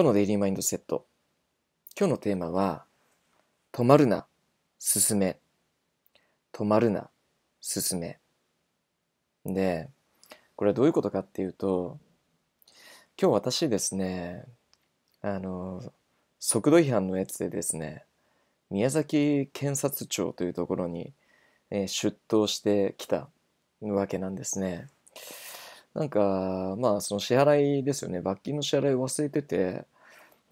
今日のデイリーマインドセット。今日のテーマは、止まるな、進め。止まるな、進め。で、これはどういうことかっていうと、今日私ですね、あの、速度違反のやつでですね、宮崎検察庁というところに、えー、出頭してきたわけなんですね。なんか、まあ、その支払いですよね。罰金の支払いを忘れてて、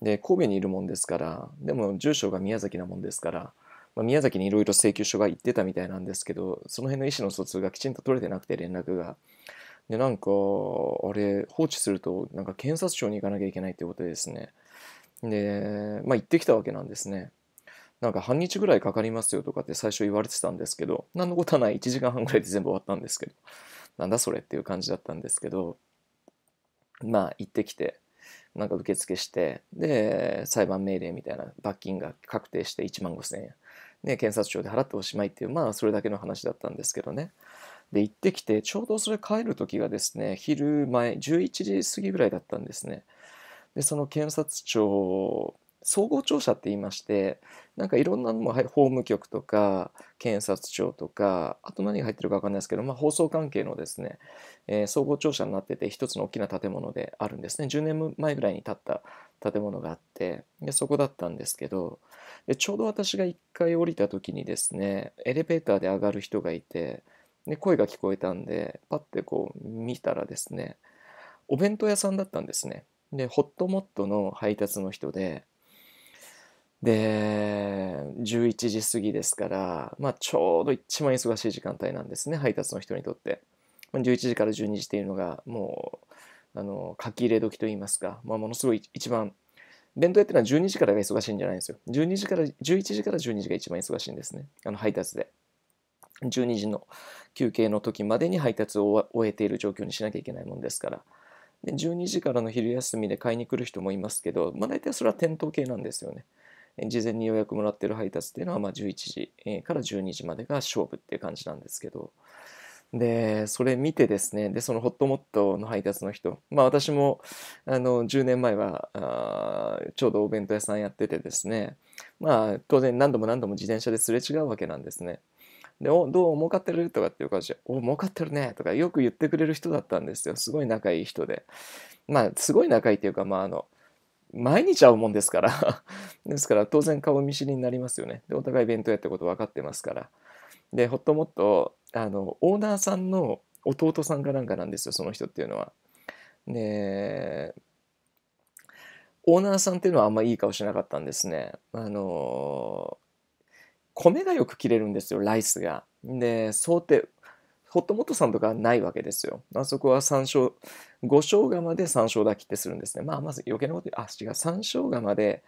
で、神戸にいるもんですから、でも住所が宮崎なもんですから、まあ、宮崎にいろいろ請求書が行ってたみたいなんですけど、その辺の意思の疎通がきちんと取れてなくて、連絡が。で、なんか、あれ、放置すると、なんか検察庁に行かなきゃいけないってことでですね。で、まあ、行ってきたわけなんですね。なんか半日ぐらいかかりますよとかって最初言われてたんですけど、何のことはない1時間半ぐらいで全部終わったんですけど。なんだそれっていう感じだったんですけどまあ行ってきてなんか受付してで裁判命令みたいな罰金が確定して1万5,000円で検察庁で払っておしまいっていうまあそれだけの話だったんですけどねで行ってきてちょうどそれ帰る時がですね昼前11時過ぎぐらいだったんですねでその検察庁総合庁舎って言いましてなんかいろんなのも法務局とか検察庁とかあと何が入ってるか分かんないですけど、まあ、放送関係のですね、えー、総合庁舎になってて一つの大きな建物であるんですね10年前ぐらいに建った建物があってでそこだったんですけどでちょうど私が1回降りた時にですねエレベーターで上がる人がいてで声が聞こえたんでパッてこう見たらですねお弁当屋さんだったんですねでホットモットの配達の人でで、11時過ぎですから、まあ、ちょうど一番忙しい時間帯なんですね、配達の人にとって。11時から12時っていうのが、もう、あの、書き入れ時といいますか、まあ、ものすごい一番、弁当屋っていうのは12時からが忙しいんじゃないんですよ。12時から、11時から12時が一番忙しいんですね、あの、配達で。12時の休憩の時までに配達を終えている状況にしなきゃいけないもんですから。で12時からの昼休みで買いに来る人もいますけど、まあ、大体それは店頭系なんですよね。事前に予約もらってる配達っていうのはまあ11時から12時までが勝負っていう感じなんですけどでそれ見てですねでそのホットモットの配達の人まあ私もあの10年前はちょうどお弁当屋さんやっててですねまあ当然何度も何度も自転車ですれ違うわけなんですね。で、お、どう儲かってるとかっていう感じで、お、儲かってるねとかよく言ってくれる人だったんですよ。すごい仲いい人で。まあ、すごい仲いいっていうか、まあ、あの、毎日会うもんですから ですから当然顔見知りになりますよね。で、お互い弁当やってこと分かってますから。で、ほっともっと、あの、オーナーさんの弟さんかなんかなんですよ、その人っていうのは。で、オーナーさんっていうのはあんまいい顔しなかったんですね。あの、米がよく切れるんですよ、ライスが。で、ほっともとさんとかはないわけですよ。あそこは三椒、五生釜で三椒炊きってするんですね。まあ、まず余計なことあ、違う、三椒釜で、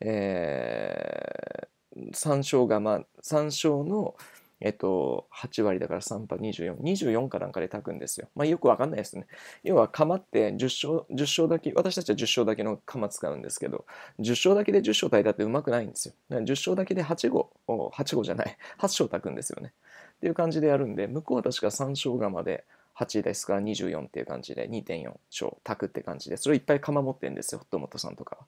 えー、山椒釜、山椒の、えっと、8割だから3波24、24かなんかで炊くんですよ。まあ、よくわかんないですね。要は釜って10升、10だけ、私たちは10升だけの釜使うんですけど、10升だけで10升炊いたってうまくないんですよ。10升だけで8号、8号じゃない、8升炊くんですよね。っていう感じでやるんで、向こうは確か3勝釜で8ですから24っていう感じで2.4勝、タクって感じで、それをいっぱい釜持ってるんですよ、ホットモトさんとかは。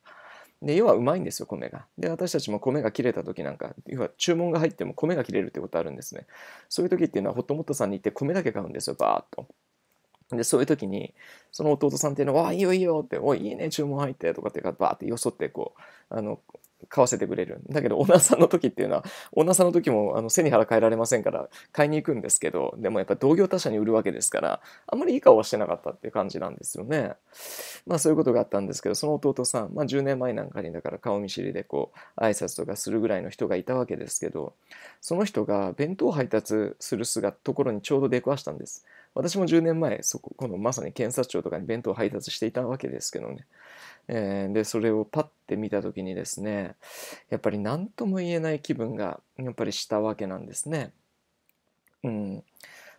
で、要はうまいんですよ、米が。で、私たちも米が切れた時なんか、要は注文が入っても米が切れるってことあるんですね。そういう時っていうのは、ホットモットさんに行って米だけ買うんですよ、バーっと。で、そういう時に、その弟さんっていうのは、わあ、いいよいいよって、おい、いいね、注文入ってとかって、バーってよそって、こう、あの、買わせてくれる。だけど、オーナーさんの時っていうのは、オーナーさんの時もあの背に腹変えられませんから、買いに行くんですけど、でもやっぱ同業他社に売るわけですから、あんまりいい顔はしてなかったっていう感じなんですよね。まあそういうことがあったんですけど、その弟さん、まあ10年前なんかにだから顔見知りでこう、挨拶とかするぐらいの人がいたわけですけど、その人が弁当配達する姿、ところにちょうど出くわしたんです。私も10年前、そこ、このまさに検察庁とかに弁当配達していたわけですけどね。えー、でそれをパッて見た時にですねやっぱり何とも言えない気分がやっぱりしたわけなんですね。うん、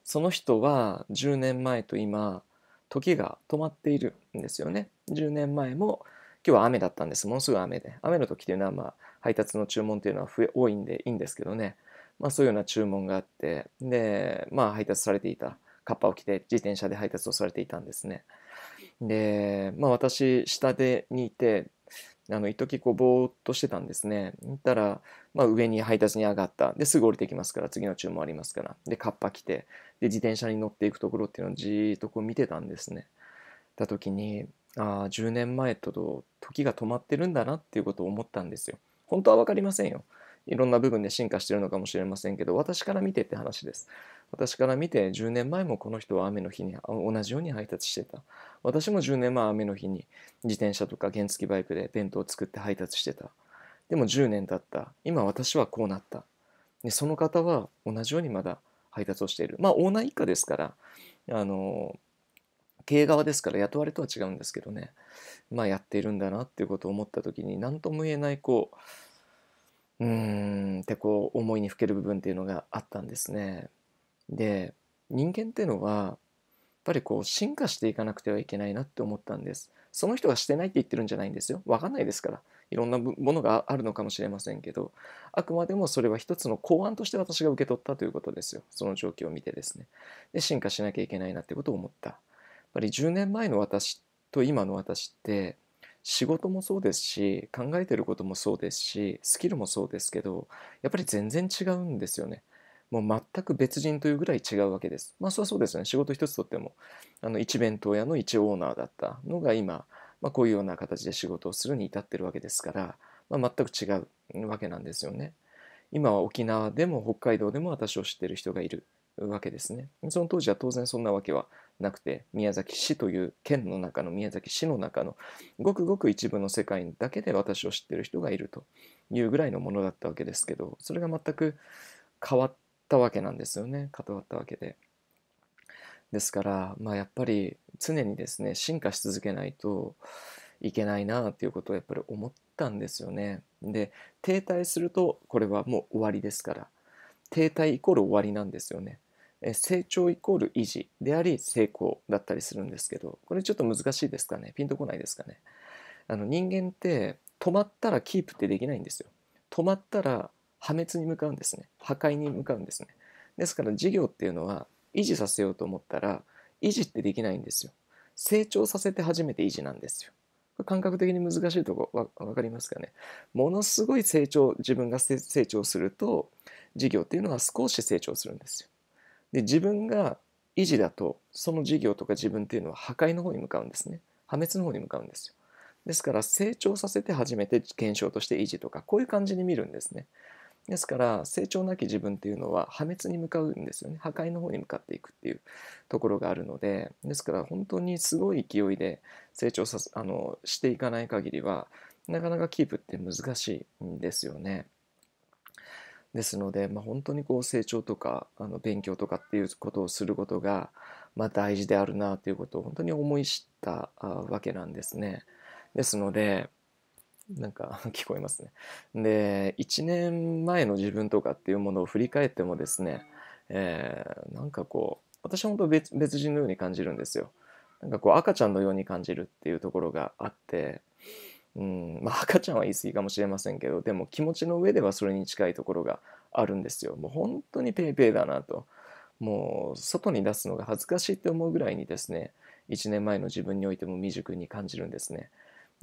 その人は10年前と今時が止まっているんですよね。10年前も今日は雨だったんです。ものすごい雨で。雨の時というのは、まあ、配達の注文というのは増え多いんでいいんですけどね。まあ、そういうような注文があって、で、まあ、配達されていた。カッパを着て自転車で配達をされていたんですね。で、まあ、私下でにいてあの一時こうぼーっとしてたんですね。たら、まあ、上に配達に上がった。ですぐ降りてきますから、次の注文ありますから。で、カッパ来て、で、自転車に乗っていくところっていうのをじーっとこう見てたんですね。た時に、ああ、10年前と時が止まってるんだなっていうことを思ったんですよ。本当は分かりませんよ。いろんな部分で進化してるのかもしれませんけど私から見てって話です私から見て10年前もこの人は雨の日に同じように配達してた私も10年前雨の日に自転車とか原付バイクで弁当を作って配達してたでも10年経った今私はこうなったでその方は同じようにまだ配達をしているまあオーナー一家ですからあの経営側ですから雇われとは違うんですけどねまあやっているんだなっていうことを思った時に何とも言えないこううーんってこう思いにふける部分っていうのがあったんですね。で人間っていうのはやっぱりこう進化していかなくてはいけないなって思ったんです。その人がしてないって言ってるんじゃないんですよ。わかんないですから。いろんなものがあるのかもしれませんけど、あくまでもそれは一つの考案として私が受け取ったということですよ。その状況を見てですね。で、進化しなきゃいけないなってことを思った。やっぱり10年前の私と今の私って、仕事もそうですし考えてることもそうですしスキルもそうですけどやっぱり全然違うんですよね。もう全く別人というぐらい違うわけです。まあそれはそうですね仕事一つとってもあの一弁当屋の一オーナーだったのが今、まあ、こういうような形で仕事をするに至ってるわけですから、まあ、全く違うわけなんですよね。今は沖縄でも北海道でも私を知ってる人がいるわけですね。その当時は当然そんなわけはなくて宮崎市という県の中の宮崎市の中のごくごく一部の世界だけで私を知ってる人がいるというぐらいのものだったわけですけどそれが全く変わったわけなんですよねたわったわけで。ですから、まあ、やっぱり常にですね進化し続けないといけないなということをやっぱり思ったんですよね。で停滞するとこれはもう終わりですから停滞イコール終わりなんですよね。成長イコール維持であり成功だったりするんですけどこれちょっと難しいですかねピンとこないですかねあの人間って止まったらキープってできないんですよ止まったら破滅に向かうんですね破壊に向かうんですねですから事業っていうのは維持させようと思ったら維持ってできないんですよ成長させて初めて維持なんですよ感覚的に難しいとこ分かりますかねものすごい成長自分が成長すると事業っていうのは少し成長するんですよで自分が維持だとその事業とか自分っていうのは破壊の方に向かうんですね破滅の方に向かうんですよですから成長させて初めて現象として維持とかこういう感じに見るんですねですから成長なき自分っていうのは破滅に向かうんですよね破壊の方に向かっていくっていうところがあるのでですから本当にすごい勢いで成長さあのしていかない限りはなかなかキープって難しいんですよね。ですので、まあ、本当にこう成長とかあの勉強とかっていうことをすることが、まあ、大事であるなということを本当に思い知ったわけなんですね。ですのでなんか 聞こえますね。で1年前の自分とかっていうものを振り返ってもですね、えー、なんかこう私は本当別別人のように感じるんですよ。なんかこう赤ちゃんのように感じるっていうところがあって。うんまあ、赤ちゃんは言い過ぎかもしれませんけどでも気持ちの上ではそれに近いところがあるんですよもう本当にペイペイだなともう外に出すのが恥ずかしいって思うぐらいにですね1年前の自分においても未熟に感じるんですね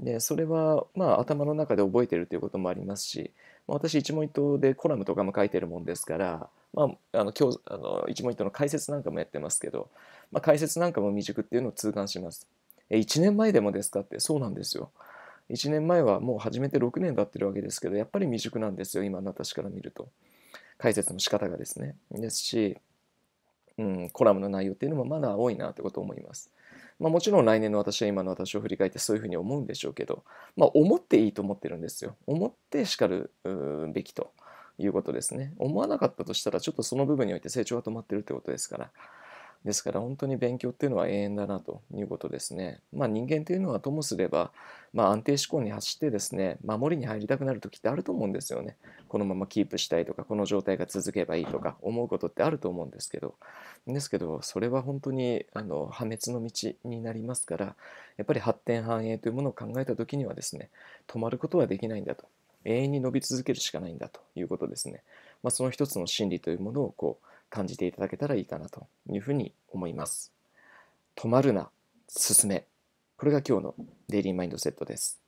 でそれはまあ頭の中で覚えてるということもありますし私一問一答でコラムとかも書いてるもんですからまあ、あの今日あの一問一答の解説なんかもやってますけど、まあ、解説なんかも未熟っていうのを痛感します。1年前でもですかってそうなんですよ。1年前はもう始めて6年経ってるわけですけどやっぱり未熟なんですよ今の私から見ると解説の仕方がですねですし、うん、コラムの内容っていうのもまだ多いなってことを思います、まあ、もちろん来年の私は今の私を振り返ってそういうふうに思うんでしょうけど、まあ、思っていいと思ってるんですよ思ってしかるべきということですね思わなかったとしたらちょっとその部分において成長が止まってるってことですからですから本当に勉強っていうのは永遠だなということですね。まあ、人間というのはともすれば、まあ、安定志向に走ってですね守りに入りたくなる時ってあると思うんですよね。このままキープしたいとかこの状態が続けばいいとか思うことってあると思うんですけどですけどそれは本当にあの破滅の道になりますからやっぱり発展繁栄というものを考えた時にはですね止まることはできないんだと永遠に伸び続けるしかないんだということですね。まあ、その一つの真理というものをこう感じていただけたらいいかなというふうに思います。止まるな、進め。これが今日のデイリーマインドセットです。